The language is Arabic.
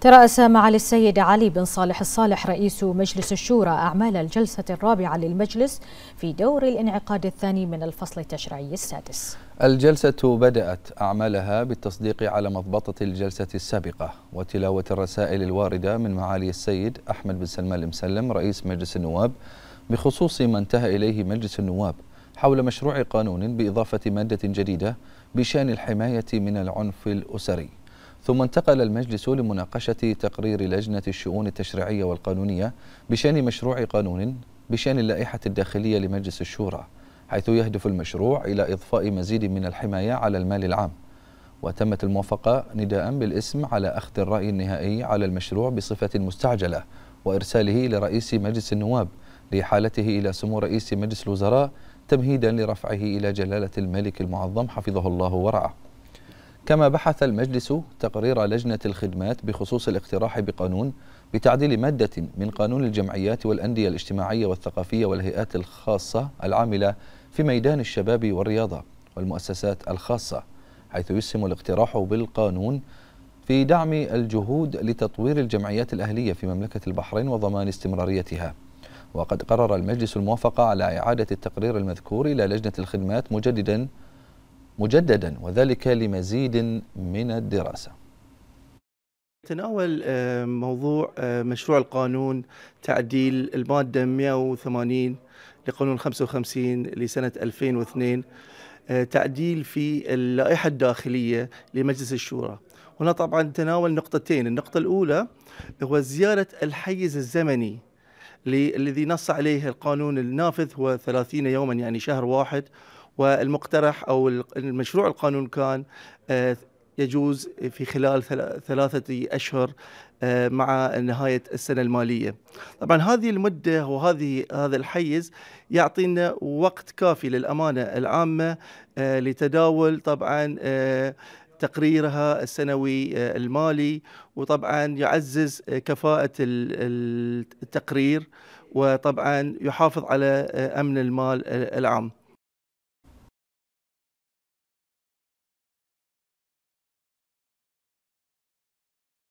ترأس معالي السيد علي بن صالح الصالح رئيس مجلس الشورى أعمال الجلسة الرابعة للمجلس في دور الانعقاد الثاني من الفصل التشريعي السادس الجلسة بدأت أعمالها بالتصديق على مضبطة الجلسة السابقة وتلاوة الرسائل الواردة من معالي السيد أحمد بن سلمان المسلم رئيس مجلس النواب بخصوص ما انتهى إليه مجلس النواب حول مشروع قانون بإضافة مادة جديدة بشأن الحماية من العنف الأسري ثم انتقل المجلس لمناقشة تقرير لجنة الشؤون التشريعية والقانونية بشأن مشروع قانون بشأن اللائحة الداخلية لمجلس الشورى حيث يهدف المشروع إلى إضفاء مزيد من الحماية على المال العام وتمت الموافقة نداء بالاسم على أخذ الرأي النهائي على المشروع بصفة مستعجلة وإرساله لرئيس مجلس النواب لإحالته إلى سمو رئيس مجلس الوزراء تمهيدا لرفعه إلى جلالة الملك المعظم حفظه الله ورعاه كما بحث المجلس تقرير لجنة الخدمات بخصوص الاقتراح بقانون بتعديل مادة من قانون الجمعيات والأندية الاجتماعية والثقافية والهيئات الخاصة العاملة في ميدان الشباب والرياضة والمؤسسات الخاصة حيث يسهم الاقتراح بالقانون في دعم الجهود لتطوير الجمعيات الأهلية في مملكة البحرين وضمان استمراريتها وقد قرر المجلس الموافقة على إعادة التقرير المذكور إلى لجنة الخدمات مجددا مجددا وذلك لمزيد من الدراسه تناول آه، موضوع آه، مشروع القانون تعديل المادة 180 لقانون 55 لسنة 2002 آه، تعديل في اللائحة الداخلية لمجلس الشورى هنا طبعا تناول نقطتين النقطة الأولى هو زيارة الحيز الزمني الذي نص عليه القانون النافذ هو 30 يوما يعني شهر واحد والمقترح او المشروع القانون كان آه، يجوز في خلال ثلاثة أشهر آه، مع نهاية السنة المالية طبعا هذه المدة وهذه هذا الحيز يعطينا وقت كافي للأمانة العامة آه، لتداول طبعا تقريرها السنوي المالي وطبعا يعزز كفاءة التقرير وطبعا يحافظ على أمن المال العام